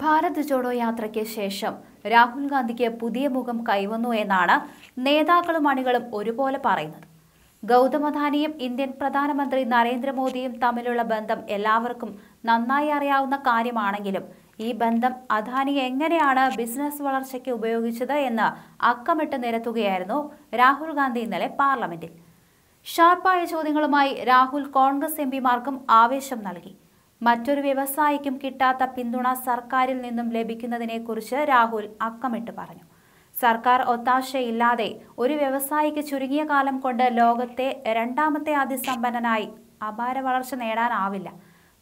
ഭാരത് ജോഡോ യാത്രയ്ക്ക് ശേഷം രാഹുൽ ഗാന്ധിക്ക് പുതിയ മുഖം കൈവന്നു എന്നാണ് നേതാക്കളും അണികളും ഒരുപോലെ പറയുന്നത് അദാനിയും ഇന്ത്യൻ പ്രധാനമന്ത്രി നരേന്ദ്രമോദിയും തമ്മിലുള്ള ബന്ധം എല്ലാവർക്കും നന്നായി അറിയാവുന്ന കാര്യമാണെങ്കിലും ഈ ബന്ധം അദാനി എങ്ങനെയാണ് ബിസിനസ് വളർച്ചയ്ക്ക് ഉപയോഗിച്ചത് എന്ന് അക്കമിട്ട് നിരത്തുകയായിരുന്നു രാഹുൽ ഗാന്ധി ഇന്നലെ പാർലമെന്റിൽ ഷാർപ്പായ ചോദ്യങ്ങളുമായി രാഹുൽ കോൺഗ്രസ് എം ആവേശം നൽകി മറ്റൊരു വ്യവസായിക്കും കിട്ടാത്ത പിന്തുണ സർക്കാരിൽ നിന്നും ലഭിക്കുന്നതിനെക്കുറിച്ച് രാഹുൽ അക്കമിട്ട് പറഞ്ഞു സർക്കാർ ഒത്താശയില്ലാതെ ഒരു വ്യവസായിക്ക് ചുരുങ്ങിയ കാലം കൊണ്ട് ലോകത്തെ രണ്ടാമത്തെ അതിസമ്പന്നനായി അപാര വളർച്ച നേടാനാവില്ല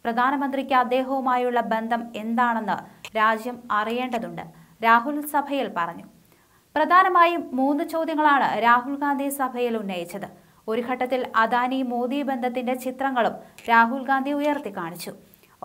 പ്രധാനമന്ത്രിക്ക് അദ്ദേഹവുമായുള്ള ബന്ധം എന്താണെന്ന് രാജ്യം അറിയേണ്ടതുണ്ട് രാഹുൽ സഭയിൽ പറഞ്ഞു പ്രധാനമായും മൂന്ന് ചോദ്യങ്ങളാണ് രാഹുൽ ഗാന്ധി സഭയിൽ ഉന്നയിച്ചത് ഒരു ഘട്ടത്തിൽ അദാനി മോദി ബന്ധത്തിന്റെ ചിത്രങ്ങളും രാഹുൽ ഗാന്ധി ഉയർത്തി കാണിച്ചു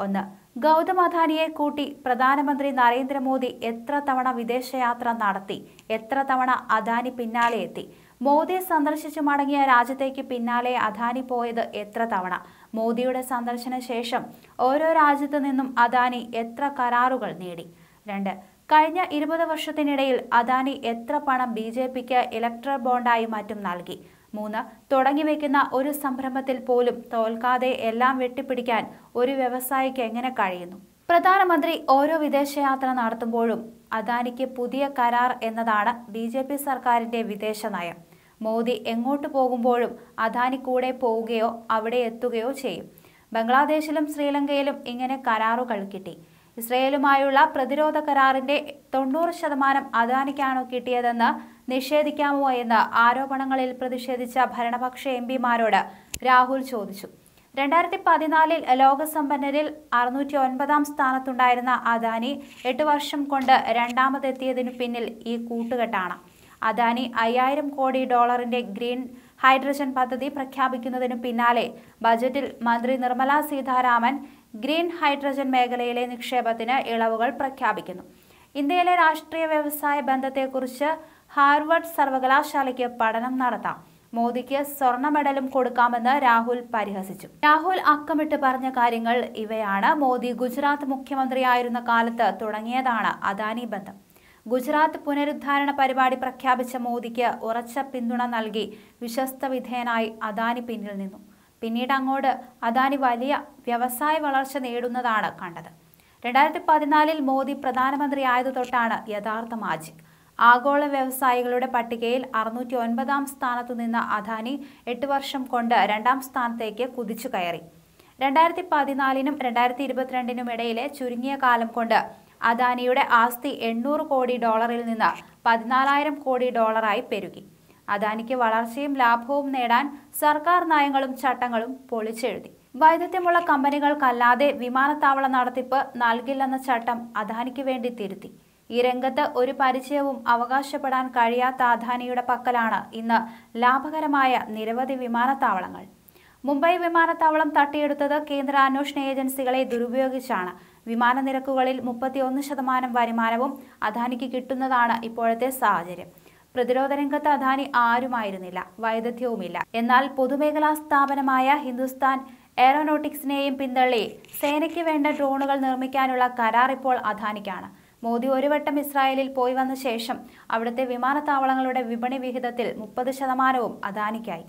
ഒന്ന് ഗൗതം അദാനിയെ കൂട്ടി പ്രധാനമന്ത്രി നരേന്ദ്രമോദി എത്ര തവണ വിദേശയാത്ര നടത്തി എത്ര തവണ അദാനി പിന്നാലെ എത്തി മോദിയെ സന്ദർശിച്ചു മടങ്ങിയ രാജ്യത്തേക്ക് പിന്നാലെ അദാനി പോയത് എത്ര തവണ മോദിയുടെ സന്ദർശന ശേഷം ഓരോ രാജ്യത്തു നിന്നും അദാനി എത്ര കരാറുകൾ നേടി രണ്ട് കഴിഞ്ഞ ഇരുപത് വർഷത്തിനിടയിൽ അദാനി എത്ര പണം ബി ജെ പിക്ക് ഇലക്ട്രൽ ബോണ്ടായി മറ്റും നൽകി മൂന്ന് തുടങ്ങി വയ്ക്കുന്ന ഒരു സംരംഭത്തിൽ പോലും തോൽക്കാതെ എല്ലാം വെട്ടിപ്പിടിക്കാൻ ഒരു വ്യവസായിക്ക് എങ്ങനെ കഴിയുന്നു പ്രധാനമന്ത്രി ഓരോ വിദേശയാത്ര നടത്തുമ്പോഴും അദാനിക്ക് പുതിയ കരാർ എന്നതാണ് ബി ജെ പി സർക്കാരിൻ്റെ വിദേശ നയം മോദി എങ്ങോട്ട് പോകുമ്പോഴും അദാനി കൂടെ പോവുകയോ അവിടെ എത്തുകയോ ചെയ്യും ബംഗ്ലാദേശിലും ശ്രീലങ്കയിലും ഇങ്ങനെ കരാറുകൾ കിട്ടി ഇസ്രയേലുമായുള്ള പ്രതിരോധ കരാറിന്റെ തൊണ്ണൂറ് ശതമാനം അദാനിക്കാണോ കിട്ടിയതെന്ന് നിഷേധിക്കാമോ എന്ന് ആരോപണങ്ങളിൽ പ്രതിഷേധിച്ച ഭരണപക്ഷ എം പിമാരോട് രാഹുൽ ചോദിച്ചു രണ്ടായിരത്തി പതിനാലിൽ ലോകസമ്പന്നരിൽ അറുന്നൂറ്റി ഒൻപതാം സ്ഥാനത്തുണ്ടായിരുന്ന അദാനി എട്ട് വർഷം കൊണ്ട് രണ്ടാമതെത്തിയതിനു പിന്നിൽ ഈ കൂട്ടുകെട്ടാണ് അദാനി അയ്യായിരം കോടി ഡോളറിന്റെ ഗ്രീൻ ഹൈഡ്രജൻ പദ്ധതി പ്രഖ്യാപിക്കുന്നതിനു പിന്നാലെ ബജറ്റിൽ മന്ത്രി നിർമ്മലാ സീതാരാമൻ ഗ്രീൻ ഹൈഡ്രജൻ മേഖലയിലെ നിക്ഷേപത്തിന് ഇളവുകൾ പ്രഖ്യാപിക്കുന്നു ഇന്ത്യയിലെ രാഷ്ട്രീയ വ്യവസായ ബന്ധത്തെക്കുറിച്ച് ഹാർവർഡ് സർവകലാശാലയ്ക്ക് പഠനം നടത്താം മോദിക്ക് സ്വർണ്ണ മെഡലും കൊടുക്കാമെന്ന് രാഹുൽ പരിഹസിച്ചു രാഹുൽ അക്കമിട്ട് പറഞ്ഞ കാര്യങ്ങൾ ഇവയാണ് മോദി ഗുജറാത്ത് മുഖ്യമന്ത്രിയായിരുന്ന കാലത്ത് തുടങ്ങിയതാണ് അദാനി ബന്ധം ഗുജറാത്ത് പുനരുദ്ധാരണ പരിപാടി പ്രഖ്യാപിച്ച മോദിക്ക് ഉറച്ച പിന്തുണ നൽകി വിശ്വസ്ത വിധേയനായി അദാനി പിന്നിൽ നിന്നു പിന്നീട് അങ്ങോട്ട് അദാനി വലിയ വ്യവസായ വളർച്ച നേടുന്നതാണ് കണ്ടത് രണ്ടായിരത്തി പതിനാലിൽ മോദി പ്രധാനമന്ത്രി ആയതു തൊട്ടാണ് യഥാർത്ഥ മാജിക് ആഗോള വ്യവസായികളുടെ പട്ടികയിൽ അറുന്നൂറ്റി ഒൻപതാം സ്ഥാനത്തു നിന്ന് അദാനി എട്ട് വർഷം കൊണ്ട് രണ്ടാം സ്ഥാനത്തേക്ക് കുതിച്ചു കയറി രണ്ടായിരത്തി പതിനാലിനും രണ്ടായിരത്തി ഇരുപത്തിരണ്ടിനും ഇടയിലെ ചുരുങ്ങിയ കാലം കൊണ്ട് അദാനിയുടെ ആസ്തി എണ്ണൂറ് കോടി ഡോളറിൽ നിന്ന് പതിനാലായിരം കോടി ഡോളറായി പെരുകി അദാനിക്ക് വളർച്ചയും ലാഭവും നേടാൻ സർക്കാർ നയങ്ങളും ചട്ടങ്ങളും പൊളിച്ചെഴുതി വൈദഗ്ധ്യമുള്ള കമ്പനികൾക്കല്ലാതെ വിമാനത്താവള നടത്തിപ്പ് നൽകില്ലെന്ന ചട്ടം അദാനിക്ക് വേണ്ടി തിരുത്തി ഈ രംഗത്ത് ഒരു പരിചയവും അവകാശപ്പെടാൻ കഴിയാത്ത അദാനിയുടെ പക്കലാണ് ഇന്ന് ലാഭകരമായ നിരവധി വിമാനത്താവളങ്ങൾ മുംബൈ വിമാനത്താവളം തട്ടിയെടുത്തത് കേന്ദ്ര അന്വേഷണ ഏജൻസികളെ ദുരുപയോഗിച്ചാണ് വിമാന നിരക്കുകളിൽ മുപ്പത്തിയൊന്ന് ശതമാനം വരുമാനവും അദാനിക്ക് കിട്ടുന്നതാണ് ഇപ്പോഴത്തെ സാഹചര്യം പ്രതിരോധ രംഗത്ത് അദാനി ആരുമായിരുന്നില്ല വൈദഗ്ധ്യവുമില്ല എന്നാൽ പൊതുമേഖലാ സ്ഥാപനമായ ഹിന്ദുസ്ഥാൻ എയറോനോട്ടിക്സിനെയും പിന്തള്ളി സേനയ്ക്ക് വേണ്ട ഡ്രോണുകൾ നിർമ്മിക്കാനുള്ള കരാർ ഇപ്പോൾ അദാനിക്കാണ് മോദി ഒരു വട്ടം ഇസ്രായേലിൽ പോയി വന്ന ശേഷം അവിടുത്തെ വിമാനത്താവളങ്ങളുടെ വിപണി വിഹിതത്തിൽ മുപ്പത് ശതമാനവും അദാനിക്കായി